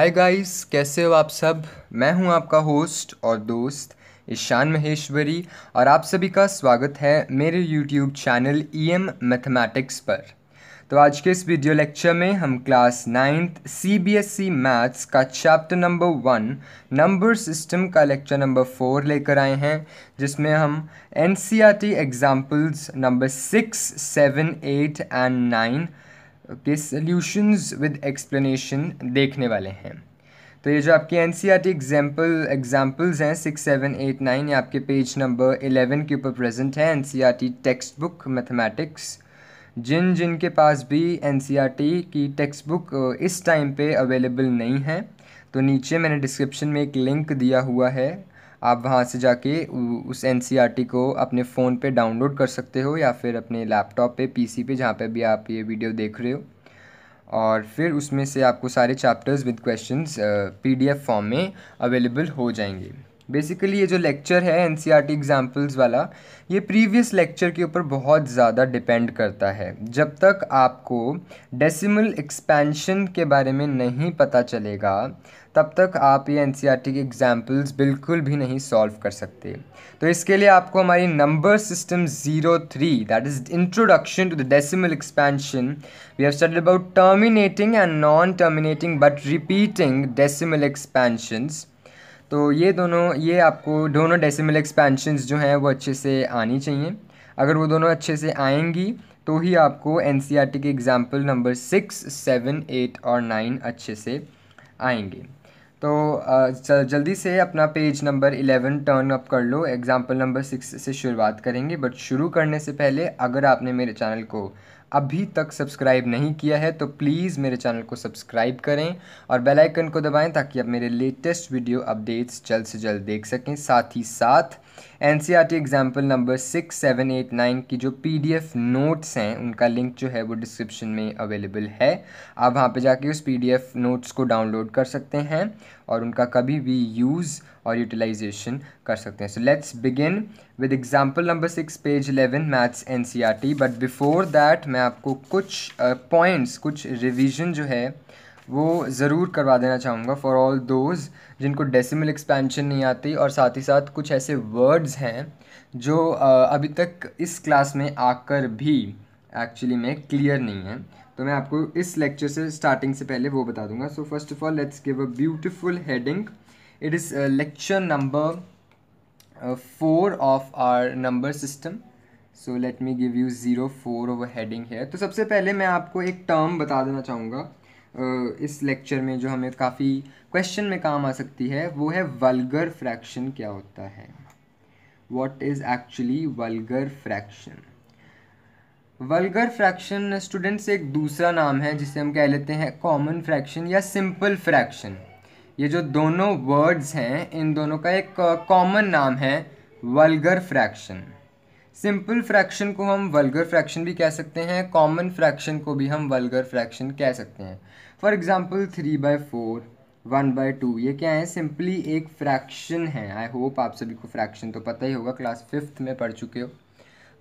hi guys कैसे हो आप सब मैं हूं आपका होस्ट और दोस्त ईशान महेश्वरी और आप सभी का स्वागत है मेरे YouTube channel E M mathematics पर तो आज के इस वीडियो लेक्चर में हम class ninth C B S E maths का chapter number one number system का लेक्चर नंबर फोर लेकर आए हैं जिसमें हम N C are T examples number six seven eight and nine के सल्यूशंस विद एक्सप्लेनेशन देखने वाले हैं तो ये जो आपके N C are T example examples हैं सिक्स सेवन एट नाइन ये आपके पेज नंबर एलेवन के ऊपर प्रेजेंट है N C are T text book mathematics जिन जिन के पास भी एन सी आर टी की टेक्स्ट बुक इस टाइम पे अवेलेबल नहीं है तो नीचे मैंने डिस्क्रिप्शन में एक लिंक दिया हुआ है आप वहाँ से जाके उस एन e को अपने फ़ोन पे डाउनलोड कर सकते हो या फिर अपने लैपटॉप पे पीसी पे जहाँ पे भी आप ये वीडियो देख रहे हो और फिर उसमें से आपको सारे chapters with questions PDF form में अवेलेबल हो जाएंगे बेसिकली ये जो लेक्चर है N C are T examples वाला ये प्रीवियस लेक्चर के ऊपर बहुत ज़्यादा डिपेंड करता है जब तक आपको डेसिमल एक्सपेंशन के बारे में नहीं पता चलेगा तब तक आप ये N C are R T examples बिल्कुल भी नहीं सॉल्व कर सकते तो इसके लिए आपको हमारी number system zero three that is introduction to the decimal expansion we have studied about terminating and non terminating but repeating decimal expansions तो ये दोनों ये आपको दोनों डेसिमल एक्सपेंशंस जो हैं वो अच्छे से आनी चाहिए अगर वो दोनों अच्छे से आएंगी तो ही आपको एन e के example number six seven eight और नाइन अच्छे से आएंगे तो जल्दी से अपना page number eleven turn up कर लो एग्ज़ाम्पल नंबर सिक्स से शुरुआत करेंगे बट शुरू करने से पहले अगर आपने मेरे चैनल को अभी तक सब्सक्राइब नहीं किया है तो प्लीज़ मेरे चैनल को सब्सक्राइब करें और बेल आइकन को दबाएं ताकि आप मेरे लेटेस्ट वीडियो अपडेट्स जल्द से जल्द देख सकें साथ ही साथ N C are T example number six seven eight nine की जो पी डी एफ़ नोट्स हैं उनका लिंक जो है वो डिस्क्रिप्शन में अवेलेबल है आप वहाँ पे जाके उस पी डी एफ़ नोट्स को डाउनलोड कर सकते हैं और उनका कभी भी यूज़ और यूटिलाइजेशन कर सकते हैं so let's begin with example number six page eleven maths N C are R T but दैट मैं आपको कुछ पॉइंट्स uh, कुछ रिविज़न जो है वो ज़रूर करवा देना चाहूँगा फॉर ऑल दोज़ जिनको डेसिमल एक्सपेंशन नहीं आती और साथ ही साथ कुछ ऐसे वर्ड्स हैं जो अभी तक इस क्लास में आकर भी एक्चुअली में क्लियर नहीं है तो मैं आपको इस लेक्चर से स्टार्टिंग से पहले वो बता दूंगा so first of all let's give a beautiful heading it is lecture number four of our number system so let me give you zero four over heading है तो सबसे पहले मैं आपको एक टर्म बता देना चाहूँगा इस लेक्चर में जो हमें काफ़ी क्वेश्चन में काम आ सकती है वो है वल्गर फ्रैक्शन क्या होता है what is actually vulgar fraction vulgar fraction students एक दूसरा नाम है जिसे हम कह लेते हैं कॉमन फ्रैक्शन या सिंपल फ्रैक्शन ये जो दोनों वर्ड्स हैं इन दोनों का एक कॉमन नाम है वल्गर फ्रैक्शन सिंपल फ्रैक्शन को हम वल्गर फ्रैक्शन भी कह सकते हैं कॉमन फ्रैक्शन को भी हम वल्गर फ्रैक्शन कह सकते हैं for example three by four one by two ये क्या है सिंपली एक फ्रैक्शन है आई होप आप सभी को फ्रैक्शन तो पता ही होगा क्लास फिफ्थ में पढ़ चुके हो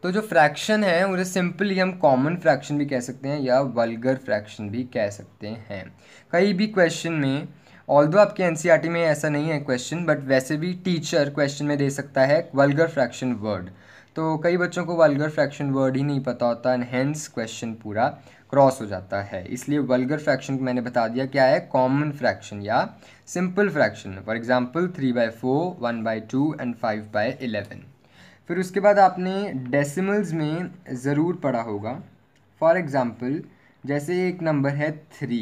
तो जो फ्रैक्शन है उन्हें सिंपली हम कॉमन फ्रैक्शन भी कह सकते हैं या वल्गर फ्रैक्शन भी कह सकते हैं कई भी क्वेश्चन में ऑल दो आपके एन e में ऐसा नहीं है क्वेश्चन बट वैसे भी टीचर क्वेश्चन में दे सकता है वल्गर फ्रैक्शन वर्ड तो कई बच्चों को वल्गर फ्रैक्शन वर्ड ही नहीं पता होता एंड हैंस क्वेश्चन पूरा क्रॉस हो जाता है इसलिए वल्गर फ्रैक्शन को मैंने बता दिया क्या है कॉमन फ्रैक्शन या simple fraction for example three by four one by two and five by eleven फिर उसके बाद आपने डेसिमल्स में ज़रूर पढ़ा होगा फॉर एग्ज़ाम्पल जैसे एक नंबर है थ्री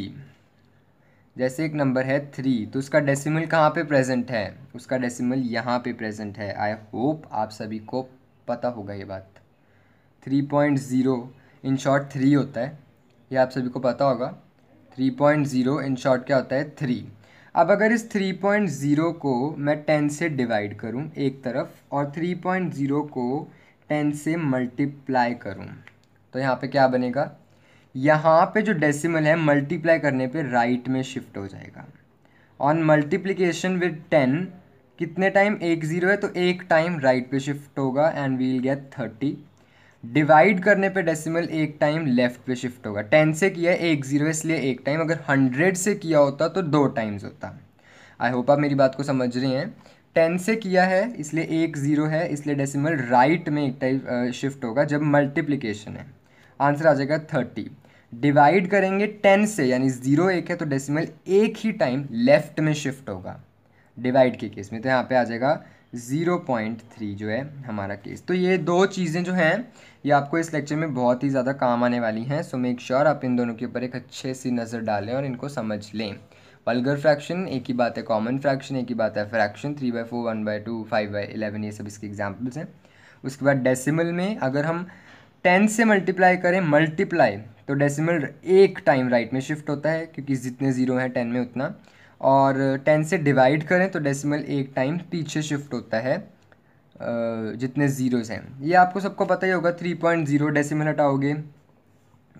जैसे एक नंबर है थ्री तो उसका डेसिमल कहाँ पे प्रेजेंट है उसका डेसिमल यहाँ पे प्रेजेंट है आई होप आप सभी को पता होगा ये बात three point zero in short three होता है ये आप सभी को पता होगा three point zero in short क्या होता है थ्री अब अगर इस थ्री पॉइंट ज़ीरो को मैं टेन से डिवाइड करूँ एक तरफ और थ्री पॉइंट ज़ीरो को टेन से मल्टीप्लाई करूँ तो यहाँ पे क्या बनेगा यहाँ पे जो डेसिमल है मल्टीप्लाई करने पे राइट में शिफ्ट हो जाएगा ऑन मल्टीप्लीकेशन विद टेन कितने टाइम एक ज़ीरो है तो एक टाइम राइट पे शिफ्ट होगा and we'll get thirty divide करने पे डेसिमल एक टाइम लेफ्ट पे शिफ्ट होगा टेन से किया है एक ज़ीरो इसलिए एक टाइम अगर हंड्रेड से किया होता तो दो टाइम्स होता आई होप आप मेरी बात को समझ रहे हैं टेन से किया है इसलिए एक ज़ीरो है इसलिए डेसिमल राइट में एक टाइम शिफ्ट होगा जब मल्टीप्लीकेशन है आंसर आ जाएगा थर्टी डिवाइड करेंगे टेन से यानी ज़ीरो एक है तो डेसिमल एक ही टाइम लेफ्ट में शिफ्ट होगा डिवाइड के केस में तो यहाँ पे आ जाएगा ज़ीरो पॉइंट थ्री जो है हमारा केस तो ये दो चीज़ें जो हैं ये आपको इस लेक्चर में बहुत ही ज़्यादा काम आने वाली हैं सो मेक श्योर आप इन दोनों के ऊपर एक अच्छे सी नज़र डालें और इनको समझ लें वल्गर फ्रैक्शन एक ही बात है कॉमन फ्रैक्शन एक ही बात है fraction three by four one by two five by eleven ये सब इसके एग्जाम्पल्स हैं उसके बाद डेसिमल में अगर हम टेन से मल्टीप्लाई करें मल्टीप्लाई तो डेसिमल एक टाइम राइट में शिफ्ट होता है क्योंकि जितने ज़ीरो हैं टेन में उतना और टेन से डिवाइड करें तो डेसिमल एक टाइम पीछे शिफ्ट होता है जितने ज़ीरोज़ हैं ये आपको सबको पता ही होगा थ्री पॉइंट ज़ीरो डेसीमल हटाओगे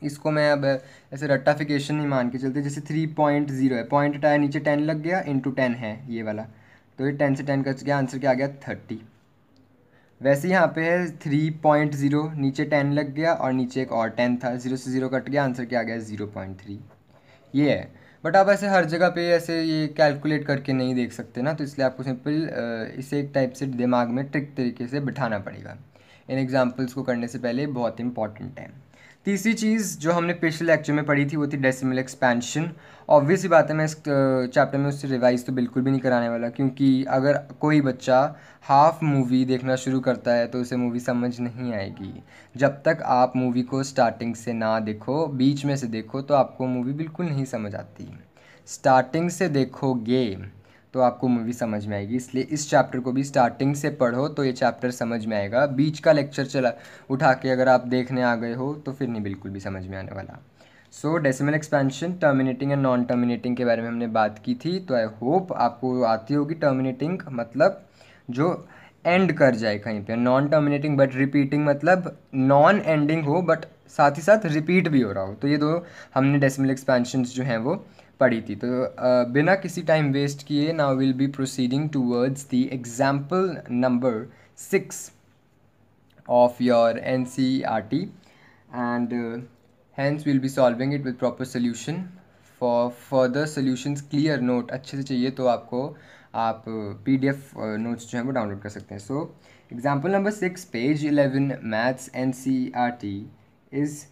इसको मैं अब ऐसे रट्टाफिकेशन ही मान के चलते जैसे थ्री पॉइंट ज़ीरो है पॉइंट हटाया नीचे टेन लग गया इंटू टेन है ये वाला तो ये टेन से टेन कट गया आंसर क्या आ गया थर्टी वैसे यहाँ पे है थ्री पॉइंट ज़ीरो नीचे टेन लग गया और नीचे एक और टेन था ज़ीरो से ज़ीरो कट गया आंसर क्या आ गया ज़ीरो पॉइंट थ्री ये है बट आप ऐसे हर जगह पे ऐसे ये कैलकुलेट करके नहीं देख सकते ना तो इसलिए आपको सिंपल इसे एक टाइप से दिमाग में ट्रिक तरीके से बिठाना पड़ेगा इन एग्ज़ाम्पल्स को करने से पहले बहुत इंपॉर्टेंट है तीसरी चीज़ जो हमने पिछले लेक्चर में पढ़ी थी वो थी डेसिमल एक्सपेंशन ऑब्वियस ही बात है मैं इस चैप्टर में उससे रिवाइज़ तो बिल्कुल भी नहीं कराने वाला क्योंकि अगर कोई बच्चा हाफ़ मूवी देखना शुरू करता है तो उसे मूवी समझ नहीं आएगी जब तक आप मूवी को स्टार्टिंग से ना देखो बीच में से देखो तो आपको मूवी बिल्कुल नहीं समझ आती स्टार्टिंग से देखोगे तो आपको मूवी समझ में आएगी इसलिए इस चैप्टर को भी स्टार्टिंग से पढ़ो तो ये चैप्टर समझ में आएगा बीच का लेक्चर चला उठा के अगर आप देखने आ गए हो तो फिर नहीं बिल्कुल भी समझ में आने वाला so decimal expansion terminating and non terminating के बारे में हमने बात की थी तो आई होप आपको आती होगी टर्मिनेटिंग मतलब जो एंड कर जाए कहीं पे नॉन टर्मिनेटिंग बट रिपीटिंग मतलब नॉन एंडिंग हो बट साथ ही साथ रिपीट भी हो रहा हो तो ये दो हमने डेसिमल एक्सपेंशन जो हैं वो पढ़ी थी तो बिना किसी टाइम वेस्ट किए now will be proceeding towards the example number six of your N C are T and hence will be solving it with proper solution for further solutions clear note अच्छे से चाहिए तो आपको आप P D F notes जो हैं वो download कर सकते हैं so example number six page eleven maths N C are T is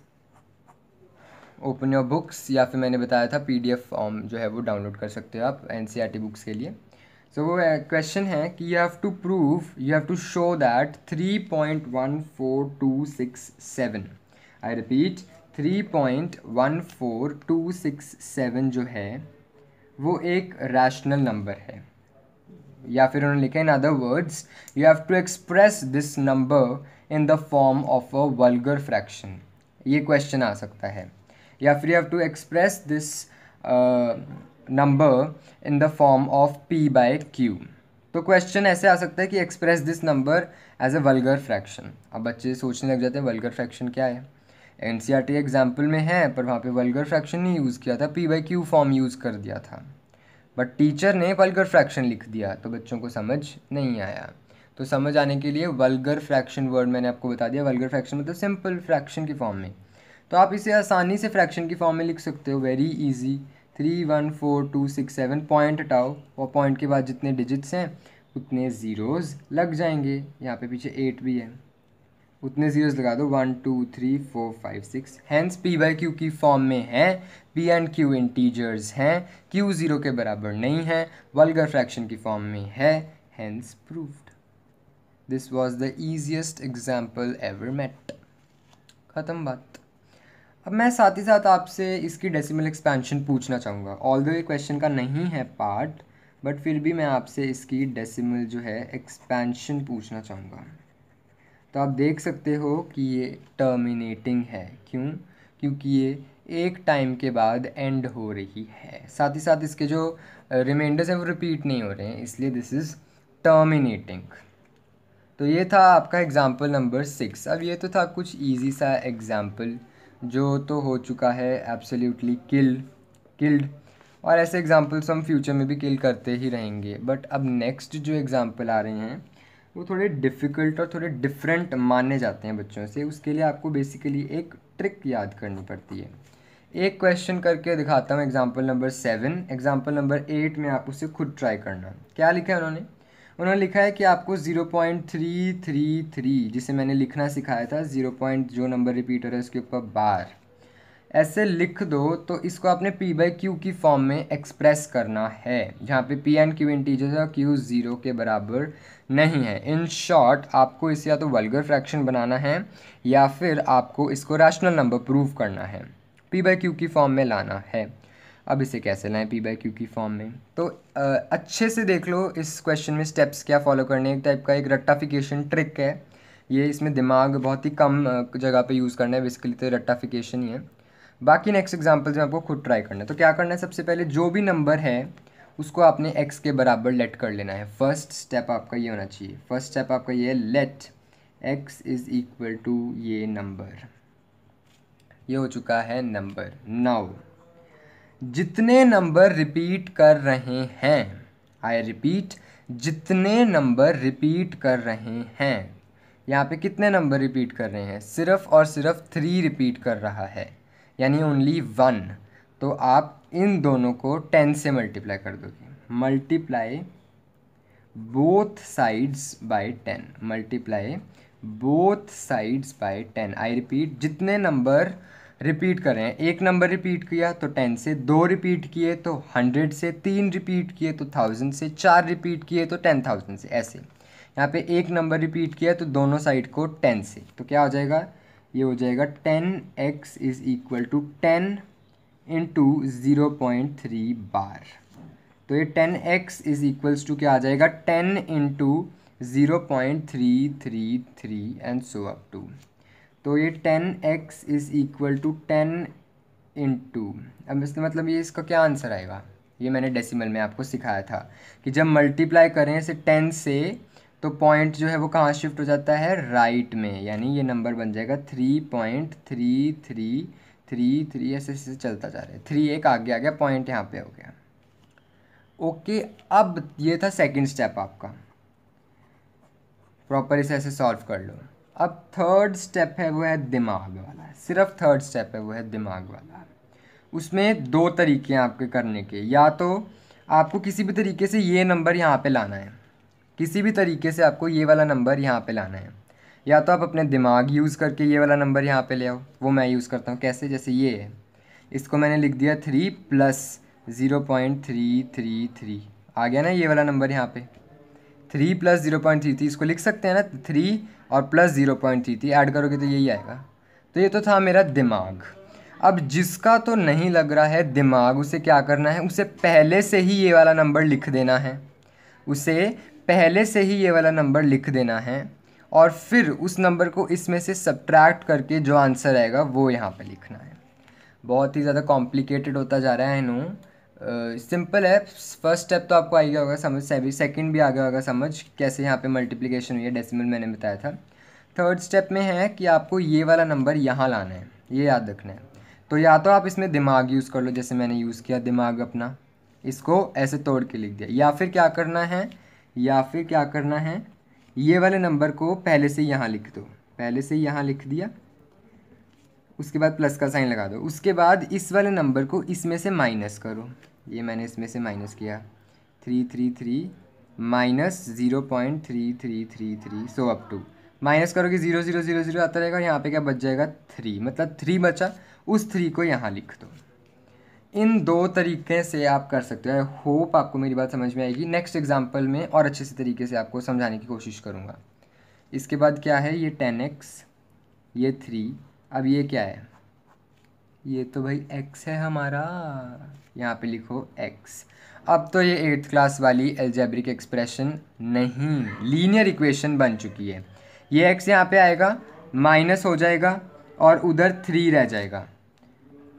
open your books या फिर मैंने बताया था पी फॉर्म जो है वो डाउनलोड कर सकते हो आप एन e बुक्स के लिए सो so, वो क्वेश्चन है कि you have to prove you have to show that three point one four two six seven I repeat three point one four two six seven जो है वो एक रैशनल नंबर है या फिर उन्होंने लिखा in other words you have to express this number in the form of a vulgar fraction ये क्वेश्चन आ सकता है या फिर you have to express this number in the form of p by q तो क्वेश्चन ऐसे आ सकता है कि express this number as a vulgar fraction अब बच्चे सोचने लग जाते हैं वल्गर फ्रैक्शन क्या है N C are T example में है पर वहाँ पे वल्गर फ्रैक्शन नहीं यूज़ किया था p by q form use कर दिया था बट टीचर ने वल्गर फ्रैक्शन लिख दिया तो बच्चों को समझ नहीं आया तो समझ आने के लिए वल्गर फ्रैक्शन वर्ड मैंने आपको बता दिया वल्गर फ्रैक्शन मतलब सिंपल फ्रैक्शन की फॉर्म में तो आप इसे आसानी से फ्रैक्शन की फॉर्म में लिख सकते हो very easy three one four two six seven point हटाओ और पॉइंट के बाद जितने डिजिट्स हैं उतने ज़ीरोज़ लग जाएंगे यहाँ पे पीछे एट भी है उतने ज़ीरोज़ लगा दो one two three four five six hence p by q की फॉर्म में है पी एंड क्यू इंटीजर्स हैं क्यू ज़ीरो के बराबर नहीं है वल्गर फ्रैक्शन की फॉर्म में है hence proof this was the easiest example ever met ख़त्म बात अब मैं साथ ही साथ आपसे इसकी डेसिमल एक्सपेंशन पूछना चाहूँगा ऑल दो ये क्वेश्चन का नहीं है पार्ट बट फिर भी मैं आपसे इसकी डेसिमल जो है एक्सपेंशन पूछना चाहूँगा तो आप देख सकते हो कि ये टर्मिनेटिंग है क्यों क्योंकि ये एक टाइम के बाद एंड हो रही है साथ ही साथ इसके जो रिमाइंडर्स हैं वो रिपीट नहीं हो रहे हैं इसलिए दिस इज़ टर्मिनेटिंग तो ये था आपका एग्ज़ाम्पल नंबर सिक्स अब ये तो था कुछ ईजी सा एग्ज़ाम्पल जो तो हो चुका है एब्सोल्युटली किल्ड किल्ड और ऐसे एग्ज़ाम्पल्स हम फ्यूचर में भी किल करते ही रहेंगे बट अब नेक्स्ट जो एग्ज़ाम्पल आ रहे हैं वो थोड़े डिफ़िकल्ट और थोड़े डिफरेंट माने जाते हैं बच्चों से उसके लिए आपको बेसिकली एक ट्रिक याद करनी पड़ती है एक क्वेश्चन करके दिखाता हूँ example number seven example number eight में आप उसे खुद ट्राई करना क्या लिखा है उन्होंने उन्होंने लिखा है कि आपको zero point three three three जिसे मैंने लिखना सिखाया था ज़ीरो पॉइंट जो नंबर रिपीटर है उसके ऊपर बार ऐसे लिख दो तो इसको आपने पी बाई क्यू की फॉर्म में एक्सप्रेस करना है जहाँ पे पी एंड क्यू इन है और क्यू ज़ीरो के बराबर नहीं है इन शॉर्ट आपको इसे या तो वल्गर फ्रैक्शन बनाना है या फिर आपको इसको रैशनल नंबर प्रूव करना है पी बाई क्यू की फॉर्म में लाना है अब इसे कैसे लाएं पी बाई क्यू की फॉर्म में तो आ, अच्छे से देख लो इस क्वेश्चन में स्टेप्स क्या फॉलो करने एक टाइप का एक रट्टाफिकेशन ट्रिक है ये इसमें दिमाग बहुत ही कम जगह पे यूज़ करना है बेसिकली तो रट्टाफिकेशन ही है बाकी नेक्स्ट एग्जाम्पल्स में आपको खुद ट्राई करना है तो क्या करना है सबसे पहले जो भी नंबर है उसको आपने एक्स के बराबर लेट कर लेना है फर्स्ट स्टेप आपका ये होना चाहिए फर्स्ट स्टेप आपका ये है let x is equal to ये नंबर ये हो चुका है नंबर नाउ जितने नंबर रिपीट कर रहे हैं आई रिपीट जितने नंबर रिपीट कर रहे हैं यहाँ पे कितने नंबर रिपीट कर रहे हैं सिर्फ और सिर्फ थ्री रिपीट कर रहा है यानी ओनली वन तो आप इन दोनों को टेन से मल्टीप्लाई कर दोगे multiply both sides by ten multiply both sides by ten I repeat जितने नंबर रिपीट करें एक नंबर रिपीट किया तो टेन से दो रिपीट किए तो हंड्रेड से तीन रिपीट किए तो थाउजेंड से चार रिपीट किए तो टेन थाउजेंड से ऐसे यहाँ पे एक नंबर रिपीट किया तो दोनों साइड को टेन से तो क्या हो जाएगा ये हो जाएगा ten x is equal to ten into zero point three bar तो ये ten x is equals to क्या आ जाएगा ten into zero point three three three and so up to तो ये ten x is equal to ten two अब इसका मतलब ये इसका क्या आंसर आएगा ये मैंने डेसिमल में आपको सिखाया था कि जब मल्टीप्लाई करें इसे टेन से तो पॉइंट जो है वो कहाँ शिफ्ट हो जाता है राइट right में यानी ये नंबर बन जाएगा three point three three three three ऐसे ऐसे चलता जा रहा है थ्री एक आगे आ गया पॉइंट यहाँ पे हो गया ओके अब ये था सेकंड स्टेप आपका प्रॉपर इसे ऐसे सॉल्व कर लो अब थर्ड स्टेप है वो है दिमाग वाला सिर्फ थर्ड स्टेप है वह है दिमाग वाला उसमें दो तरीके हैं आपके करने के या तो आपको किसी भी तरीके से ये नंबर यहाँ पे लाना है किसी भी तरीके से आपको ये वाला नंबर यहाँ पे लाना है या तो आप अपने दिमाग यूज़ करके ये वाला नंबर यहाँ पे ले आओ वो मैं यूज़ करता हूँ कैसे जैसे ये है इसको मैंने लिख दिया three plus zero point three three three आ गया ना ये वाला नंबर यहाँ पे three plus zero point three three इसको लिख सकते हैं ना थ्री और प्लस ज़ीरो पॉइंट थ्री थी ऐड करोगे तो यही आएगा तो ये तो था मेरा दिमाग अब जिसका तो नहीं लग रहा है दिमाग उसे क्या करना है उसे पहले से ही ये वाला नंबर लिख देना है उसे पहले से ही ये वाला नंबर लिख देना है और फिर उस नंबर को इसमें से सब्ट्रैक्ट करके जो आंसर आएगा वो यहाँ पर लिखना है बहुत ही ज़्यादा कॉम्प्लिकेटेड होता जा रहा है नू सिंपल uh, है फर्स्ट स्टेप तो आपको आ गया होगा समझ से सेकेंड भी आ गया होगा समझ कैसे यहाँ पे मल्टीप्लिकेशन हुई है डेसिमल मैंने बताया था थर्ड स्टेप में है कि आपको ये वाला नंबर यहाँ लाना है ये याद रखना है तो या तो आप इसमें दिमाग यूज़ कर लो जैसे मैंने यूज़ किया दिमाग अपना इसको ऐसे तोड़ के लिख दिया या फिर क्या करना है या फिर क्या करना है ये वाले नंबर को पहले से यहाँ लिख दो पहले से यहाँ लिख दिया उसके बाद प्लस का साइन लगा दो उसके बाद इस वाले नंबर को इसमें से माइनस करो ये मैंने इसमें से माइनस किया three three three minus zero point three three three three so up to minus करोगे ज़ीरो ज़ीरो ज़ीरो ज़ीरो आता रहेगा यहाँ पे क्या बच जाएगा थ्री मतलब थ्री बचा उस थ्री को यहाँ लिख दो इन दो तरीके से आप कर सकते हो आई होप आपको मेरी बात समझ में आएगी नेक्स्ट एग्जाम्पल में और अच्छे से तरीके से आपको समझाने की कोशिश करूँगा इसके बाद क्या है ये टेन एक्स ये थ्री अब ये क्या है ये तो भाई एक्स है हमारा यहाँ पे लिखो एक्स अब तो ये एट्थ क्लास वाली एल्जेब्रिक एक्सप्रेशन नहीं लीनियर इक्वेशन बन चुकी है ये एक्स यहाँ पे आएगा माइनस हो जाएगा और उधर थ्री रह जाएगा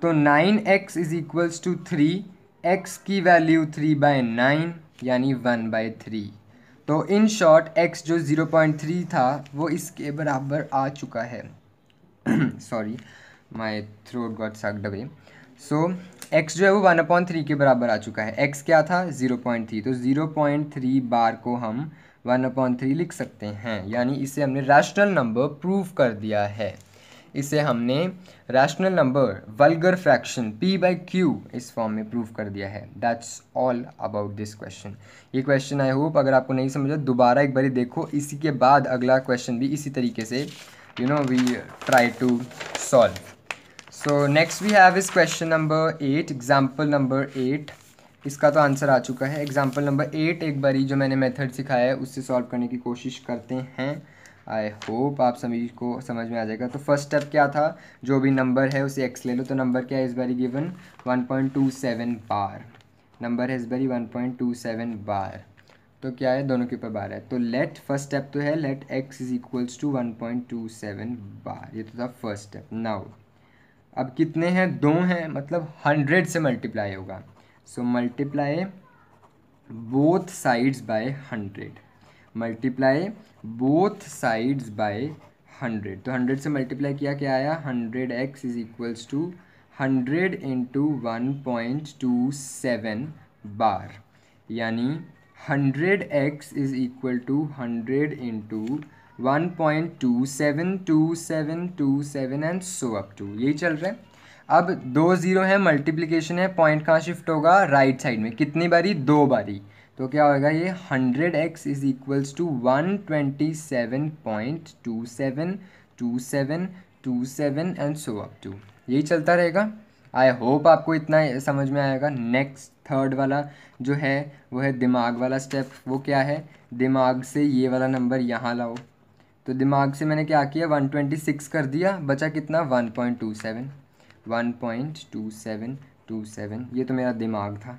तो nine x is equals to three x की वैल्यू थ्री बाय नाइन यानी वन बाय थ्री तो इन शॉर्ट एक्स जो ज़ीरो पॉइंट थ्री था वो इसके बराबर आ चुका है sorry my throat got sucked away so x जो है वो वन पॉइंट थ्री के बराबर आ चुका है एक्स क्या था ज़ीरो पॉइंट थ्री तो ज़ीरो पॉइंट थ्री बार को हम वन पॉइंट थ्री लिख सकते हैं यानी इसे हमने रैशनल नंबर प्रूव कर दिया है इसे हमने rational number vulgar fraction p by q इस फॉर्म में प्रूव कर दिया है that's all about this question ये क्वेश्चन आई होप अगर आपको नहीं समझा दोबारा एक बार देखो इसी के बाद अगला क्वेश्चन भी इसी तरीके से you know we try to solve so next we have is question number eight example number eight इसका तो आंसर आ चुका है एग्जाम्पल नंबर एट एक बारी जो मैंने मेथड सिखाया है उससे सॉल्व करने की कोशिश करते हैं आई होप आप सभी को समझ में आ जाएगा तो फर्स्ट स्टेप क्या था जो भी नंबर है उसे एक्स ले लो तो नंबर क्या है इस बारी गिवन 1.27 बार नंबर है इस बारी 1.27 बार तो क्या है दोनों के ऊपर बार है तो लेट फर्स्ट स्टेप तो है let x is equals to one point two seven bar ये तो था फर्स्ट स्टेप नाउ अब कितने हैं दो हैं मतलब हंड्रेड से मल्टीप्लाई होगा so multiply both sides by hundred multiply both sides by hundred तो हंड्रेड से मल्टीप्लाई किया क्या आया hundred x is equals to hundred into one point two seven bar यानी hundred x is equal to hundred into one point two seven two seven two seven and so up to यही चल रहा है अब दो zero है multiplication है point कहाँ शिफ्ट होगा राइट right साइड में कितनी बारी दो बारी तो क्या होगा ये hundred x is equals to one twenty seven point two seven two seven two seven and so up to यही चलता रहेगा आई होप आपको इतना समझ में आएगा नेक्स्ट थर्ड वाला जो है वो है दिमाग वाला स्टेप वो क्या है दिमाग से ये वाला नंबर यहाँ लाओ तो दिमाग से मैंने क्या किया वन ट्वेंटी सिक्स कर दिया बचा कितना one point two seven one point two seven two seven ये तो मेरा दिमाग था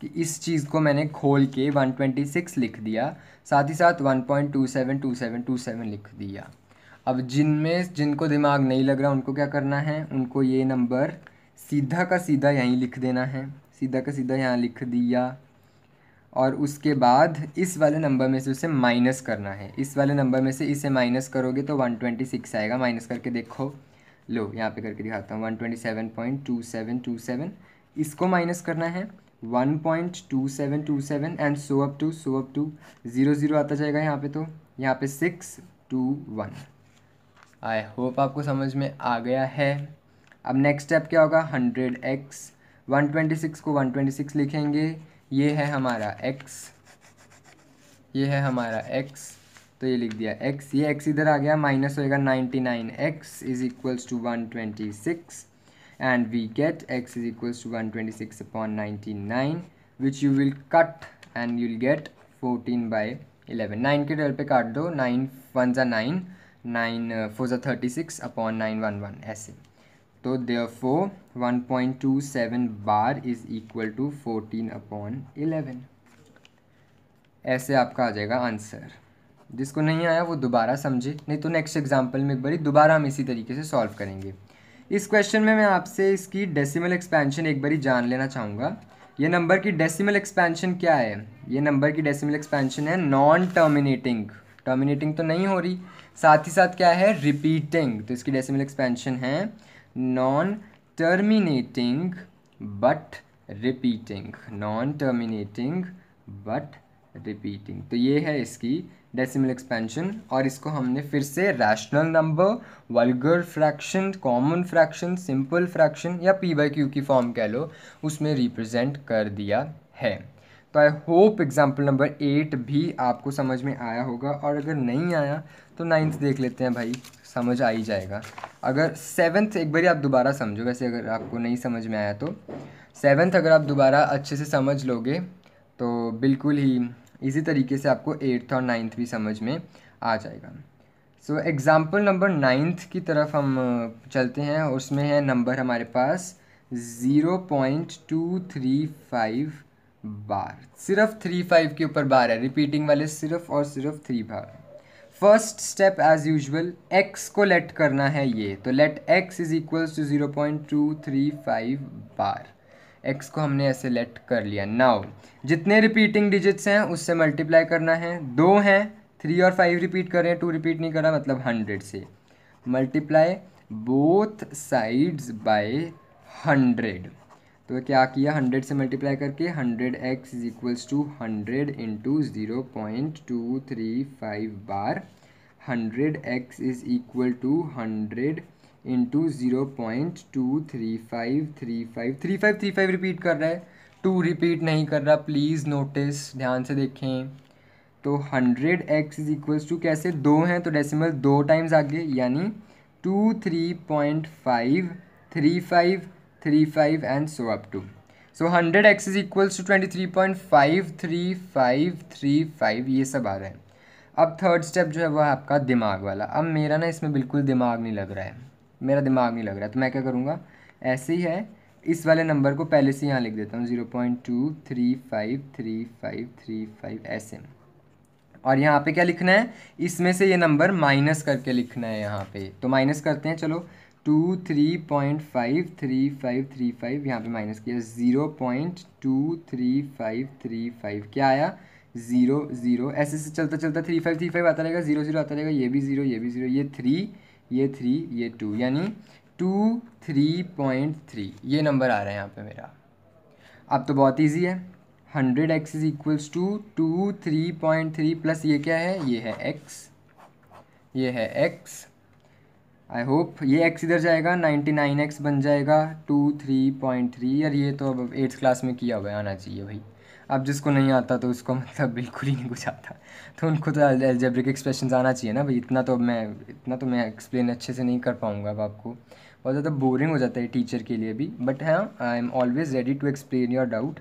कि इस चीज़ को मैंने खोल के 126 लिख दिया साथ ही साथ 1.272727 लिख दिया अब जिनमें जिनको दिमाग नहीं लग रहा उनको क्या करना है उनको ये नंबर सीधा का सीधा यहीं लिख देना है सीधा का सीधा यहाँ लिख दिया और उसके बाद इस वाले नंबर में से उसे माइनस करना है इस वाले नंबर में से इसे माइनस करोगे तो 126 आएगा माइनस करके देखो लो यहाँ पे करके दिखाता हूँ 127.2727 इसको माइनस करना है 1.2727 and so up to so up to zero zero आता जाएगा यहाँ पे तो यहाँ पे six two one I hope आपको समझ में आ गया है अब नेक्स्ट स्टेप क्या होगा hundred x one twenty six को वन ट्वेंटी सिक्स लिखेंगे ये है हमारा एक्स ये है हमारा एक्स तो ये लिख दिया एक्स ये एक्स इधर आ गया माइनस होएगा ninety nine x is equals to one twenty six is equals to one twenty six upon ninety nine which you will cut and you will get fourteen by eleven nine के डर पे काट दो nine one ज़ा nine nine four ज़ा thirty six upon nine one one ऐसे तो two seven bar is equal to fourteen upon eleven ऐसे आपका आ जाएगा आंसर जिसको नहीं आया वो दोबारा समझे नहीं तो नेक्स्ट एग्जाम्पल में एक बारी दोबारा हम इसी तरीके से सॉल्व करेंगे इस क्वेश्चन में मैं आपसे इसकी डेसिमल एक्सपेंशन एक बारी जान लेना चाहूँगा ये नंबर की डेसिमल एक्सपेंशन क्या है ये नंबर की डेसिमल एक्सपेंशन है नॉन टर्मिनेटिंग टर्मिनेटिंग तो नहीं हो रही साथ ही साथ क्या है रिपीटिंग तो इसकी डेसिमल एक्सपेंशन है non terminating but repeating non terminating but repeating तो ये है इसकी डेसिमल एक्सपेंशन और इसको हमने फिर से rational number vulgar fraction common fraction simple fraction या पी बाई क्यू की फॉर्म कह लो उसमें रिप्रेजेंट कर दिया है तो I hope example number eight भी आपको समझ में आया होगा और अगर नहीं आया तो नाइन्थ देख लेते हैं भाई समझ आ ही जाएगा अगर सेवन्थ एक बार आप दोबारा समझो वैसे अगर आपको नहीं समझ में आया तो सेवन्थ अगर आप दोबारा अच्छे से समझ लोगे तो बिल्कुल ही इसी तरीके से आपको एट्थ और नाइन्थ भी समझ में आ जाएगा सो एग्ज़ाम्पल नंबर नाइन्थ की तरफ हम चलते हैं उसमें है नंबर हमारे पास zero point two three five bar सिर्फ थ्री फाइव के ऊपर बार है रिपीटिंग वाले सिर्फ और सिर्फ three bar first step as usual x को लेट करना है ये तो let x is equals to zero point two three five bar x को हमने ऐसे लेट कर लिया नाउ जितने रिपीटिंग डिजिट्स हैं उससे मल्टीप्लाई करना है दो हैं थ्री और फाइव रिपीट कर रहे हैं टू रिपीट नहीं करा मतलब हंड्रेड से multiply both sides by hundred तो क्या किया हंड्रेड से मल्टीप्लाई करके hundred x is equals to hundred into zero point two three five bar hundred x is equal to hundred into zero point two three five three five three five three five repeat कर रहा है to repeat नहीं कर रहा please notice ध्यान से देखें तो hundred x is equals to कैसे दो हैं तो डेसिमल दो टाइम्स आगे यानी two three point five three five three five and so up to so hundred x is equals to twenty three point five three five three five ये सब आ रहा है अब थर्ड स्टेप जो है वह आपका दिमाग वाला अब मेरा ना इसमें बिल्कुल दिमाग नहीं लग रहा है मेरा दिमाग नहीं लग रहा है तो मैं क्या करूँगा ऐसे ही है इस वाले नंबर को पहले से यहाँ लिख देता हूँ zero point two three five three five three five ऐसे और यहाँ पे क्या लिखना है इसमें से ये नंबर माइनस करके लिखना है यहाँ पे तो माइनस करते हैं चलो two three point five three five three five यहाँ पे माइनस किया zero point two three five three five क्या आया ज़ीरो ज़ीरो ऐसे से चलता चलता थ्री फाइव थ्री फाइव आता रहेगा ज़ीरो ज़ीरो आता रहेगा ये भी ज़ीरो ये भी ज़ीरो ये थ्री ये थ्री ये टू यानी टू थ्री पॉइंट थ्री ये नंबर आ रहा है यहाँ पे मेरा अब तो बहुत ईजी है hundred x is equals to two three point three plus ये क्या है ये है एक्स ये है एक्स आई होप ये एक्स इधर जाएगा नाइन्टी नाइन एक्स बन जाएगा टू थ्री पॉइंट थ्री यार ये तो अब एट्थ क्लास में किया हुआ है आना चाहिए भाई अब जिसको नहीं आता तो उसको मतलब बिल्कुल ही नहीं कुछ आता तो उनको तो एल्जेब्रिक एक्सप्रेशन आना चाहिए ना भाई इतना तो मैं इतना तो मैं एक्सप्लेन अच्छे से नहीं कर पाऊँगा अब आपको बहुत ज़्यादा बोरिंग हो जाता है टीचर के लिए भी बट हाँ I am always ready to explain your doubt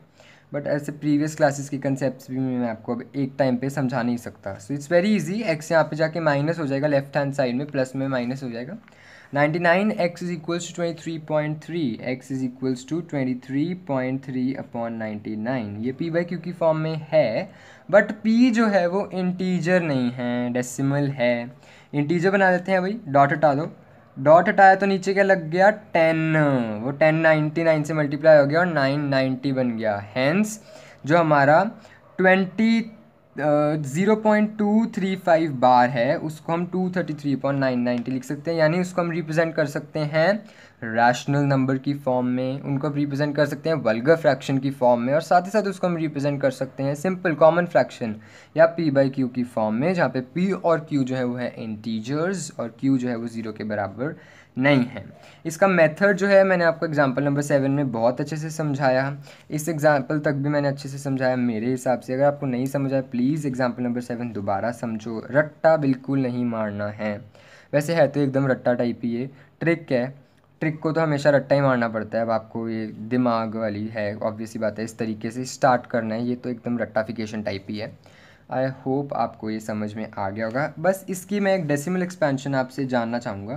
but ऐसे प्रीवियस क्लासेस के कंसेप्ट भी मैं आपको अब एक टाइम पे समझा नहीं सकता so it's very easy x यहाँ पे जाके माइनस हो जाएगा लेफ्ट हैंड साइड में प्लस में माइनस हो जाएगा ninety nine x is equals to twenty three point three x is equals to twenty three point three upon ninety nine ये पी बाई क्यू की फॉर्म में है बट पी जो है वो इंटीजर नहीं है डेसिमल है इंटीजर बना देते हैं भाई डॉट हटा दो डॉट हटाया तो नीचे क्या लग गया टेन वो टेन नाइन्टी नाइन से मल्टीप्लाई हो गया और नाइन नाइन्टी बन गया हैंस जो हमारा twenty zero point two three five bar है उसको हम two thirty three point nine ninety लिख सकते हैं यानी उसको हम रिप्रेजेंट कर सकते हैं रैशनल नंबर की फॉर्म में उनको हम रिप्रेजेंट कर सकते हैं वल्गर फ्रैक्शन की फॉर्म में और साथ ही साथ उसको हम रिप्रेजेंट कर सकते हैं सिंपल कॉमन फ्रैक्शन या पी बाई क्यू की फॉर्म में जहाँ पे पी और क्यू जो है वो है इंटीजर्स और क्यू जो है वो ज़ीरो के बराबर नहीं है इसका मेथड जो है मैंने आपको एग्जांपल नंबर सेवन में बहुत अच्छे से समझाया इस एग्जांपल तक भी मैंने अच्छे से समझाया मेरे हिसाब से अगर आपको नहीं समझ आया प्लीज़ एग्जांपल नंबर सेवन दोबारा समझो रट्टा बिल्कुल नहीं मारना है वैसे है तो एकदम रट्टा टाइप ही ये ट्रिक है ट्रिक को तो हमेशा रट्टा ही मारना पड़ता है अब आपको ये दिमाग वाली है ऑब्वियसली बात है इस तरीके से स्टार्ट करना है ये तो एकदम रट्टाफिकेशन टाइप ही है आई होप आपको ये समझ में आ गया होगा बस इसकी मैं एक डेसिमल एक्सपेंशन आपसे जानना चाहूँगा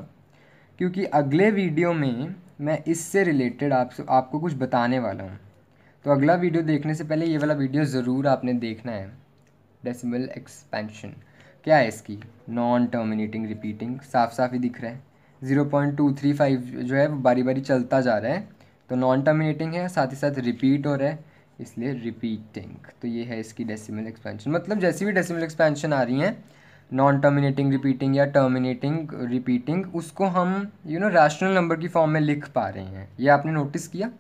क्योंकि अगले वीडियो में मैं इससे रिलेटेड आपसे आपको कुछ बताने वाला हूँ तो अगला वीडियो देखने से पहले ये वाला वीडियो ज़रूर आपने देखना है डेसिमल एक्सपेंशन क्या है इसकी नॉन टर्मिनेटिंग रिपीटिंग साफ साफ ही दिख रहा है zero point two three five जो है बारी बारी चलता जा रहा है तो नॉन टर्मिनेटिंग है साथ ही साथ रिपीट हो रहा है इसलिए रिपीटिंग तो ये है इसकी डेसिमल एक्सपेंशन मतलब जैसी भी डेसिमल एक्सपेंशन आ रही हैं नॉन टर्मिनेटिंग रिपीटिंग या टर्मिनेटिंग रिपीटिंग उसको हम यू नो रैशनल नंबर की फॉर्म में लिख पा रहे हैं ये आपने नोटिस किया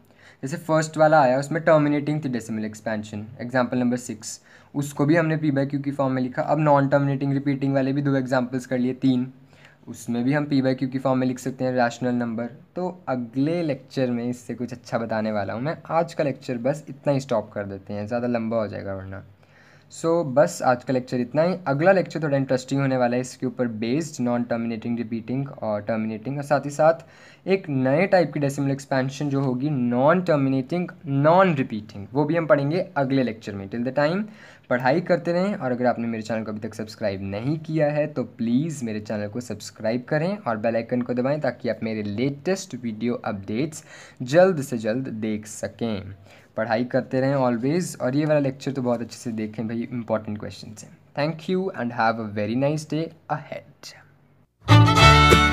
जैसे फर्स्ट वाला आया उसमें टर्मिनेटिंग थी decimal expansion example number six उसको भी हमने पी बाई क्यू की फॉर्म में लिखा अब नॉन टर्मिनेटिंग रिपीटिंग वाले भी दो एग्जाम्पल्स कर लिए तीन उसमें भी हम पी वाई क्यू की फॉर्म में लिख सकते हैं रैशनल नंबर तो अगले लेक्चर में इससे कुछ अच्छा बताने वाला हूँ मैं आज का लेक्चर बस इतना ही स्टॉप कर देते हैं ज़्यादा लंबा हो जाएगा वरना सो so, बस आज का लेक्चर इतना ही अगला लेक्चर थोड़ा इंटरेस्टिंग होने वाला है इसके ऊपर बेस्ड नॉन टर्मिनेटिंग रिपीटिंग और टर्मिनेटिंग और साथ ही साथ एक नए टाइप की डेसिमल एक्सपेंशन जो होगी नॉन टर्मिनेटिंग नॉन रिपीटिंग वो भी हम पढ़ेंगे अगले लेक्चर में टिल द टाइम पढ़ाई करते रहें और अगर आपने मेरे चैनल को अभी तक सब्सक्राइब नहीं किया है तो प्लीज़ मेरे चैनल को सब्सक्राइब करें और बेल आइकन को दबाएं ताकि आप मेरे लेटेस्ट वीडियो अपडेट्स जल्द से जल्द देख सकें पढ़ाई करते रहें ऑलवेज़ और ये वाला लेक्चर तो बहुत अच्छे से देखें भाई इंपॉर्टेंट क्वेश्चन हैं thank you and have a very nice day ahead